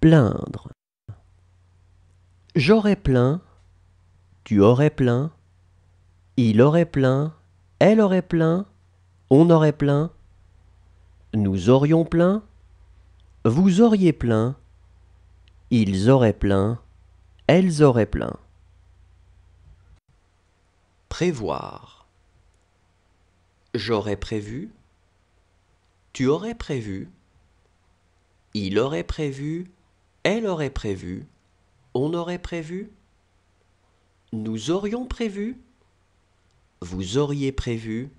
plaindre. J'aurais plein, tu aurais plein, il aurait plein, elle aurait plein, on aurait plein, nous aurions plein, vous auriez plein, ils auraient plein, elles auraient plein. Prévoir. J'aurais prévu, tu aurais prévu, il aurait prévu, elle aurait prévu, on aurait prévu, nous aurions prévu, vous auriez prévu,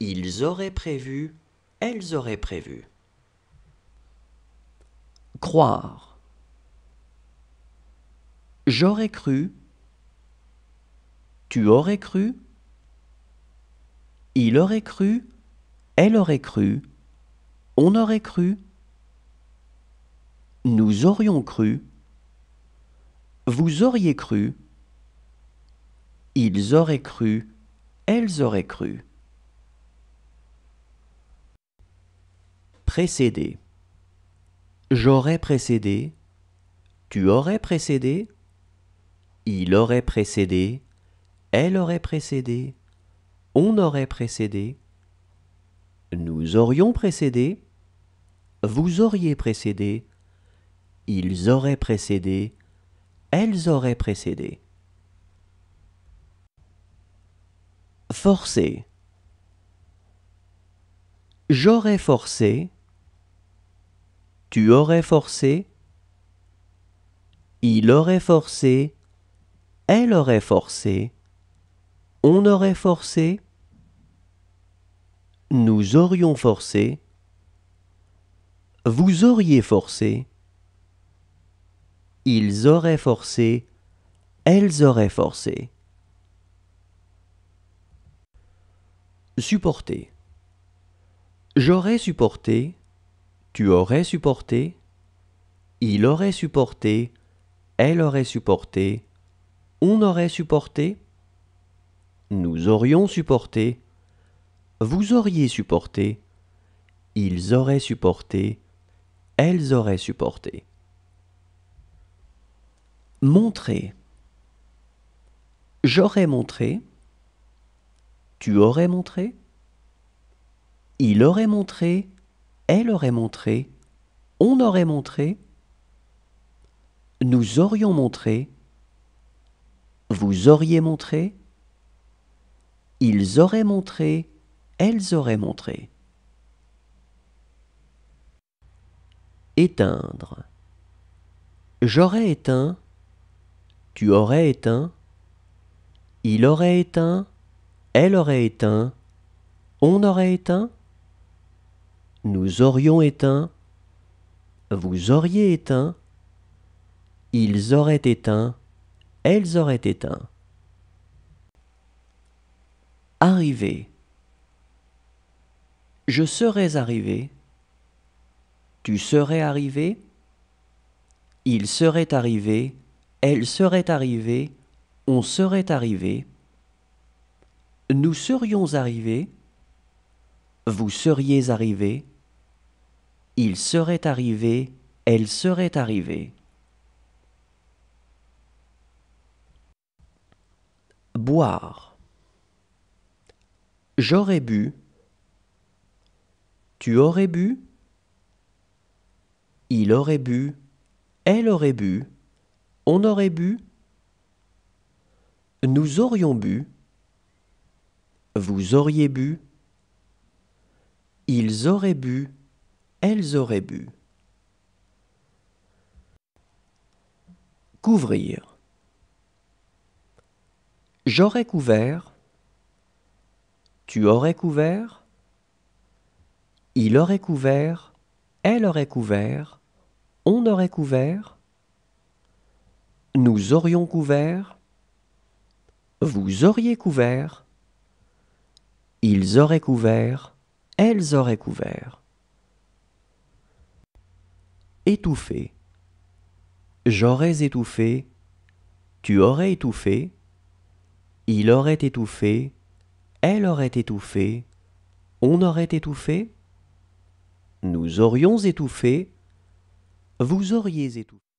ils auraient prévu, elles auraient prévu. Croire. J'aurais cru, tu aurais cru, il aurait cru, elle aurait cru, on aurait cru. Nous aurions cru. Vous auriez cru. Ils auraient cru. Elles auraient cru. Précédé. J'aurais précédé. Tu aurais précédé. Il aurait précédé. Elle aurait précédé. On aurait précédé. Nous aurions précédé. Vous auriez précédé ils auraient précédé, elles auraient précédé. Forcer. J'aurais forcé, tu aurais forcé, il aurait forcé, elle aurait forcé, on aurait forcé, nous aurions forcé, vous auriez forcé, ils auraient forcé, elles auraient forcé. Supporter. J'aurais supporté, tu aurais supporté, il aurait supporté, elle aurait supporté, on aurait supporté, nous aurions supporté, vous auriez supporté, ils auraient supporté, elles auraient supporté montrer, j'aurais montré, tu aurais montré, il aurait montré, elle aurait montré, on aurait montré, nous aurions montré, vous auriez montré, ils auraient montré, elles auraient montré. Éteindre. J'aurais éteint, tu aurais éteint, il aurait éteint, elle aurait éteint, on aurait éteint, nous aurions éteint, vous auriez éteint, ils auraient éteint, elles auraient éteint. Arrivé. Je serais arrivé. Tu serais arrivé. Il serait arrivé elle serait arrivée, on serait arrivé, nous serions arrivés, vous seriez arrivés, il serait arrivé, elle serait arrivée. Boire. J'aurais bu. Tu aurais bu. Il aurait bu. Elle aurait bu. On aurait bu. Nous aurions bu. Vous auriez bu. Ils auraient bu. Elles auraient bu. Couvrir. J'aurais couvert. Tu aurais couvert. Il aurait couvert. Elle aurait couvert. On aurait couvert. Nous aurions couvert. Vous auriez couvert. Ils auraient couvert. Elles auraient couvert. Étouffé. J'aurais étouffé. Tu aurais étouffé. Il aurait étouffé. Elle aurait étouffé. On aurait étouffé. Nous aurions étouffé. Vous auriez étouffé.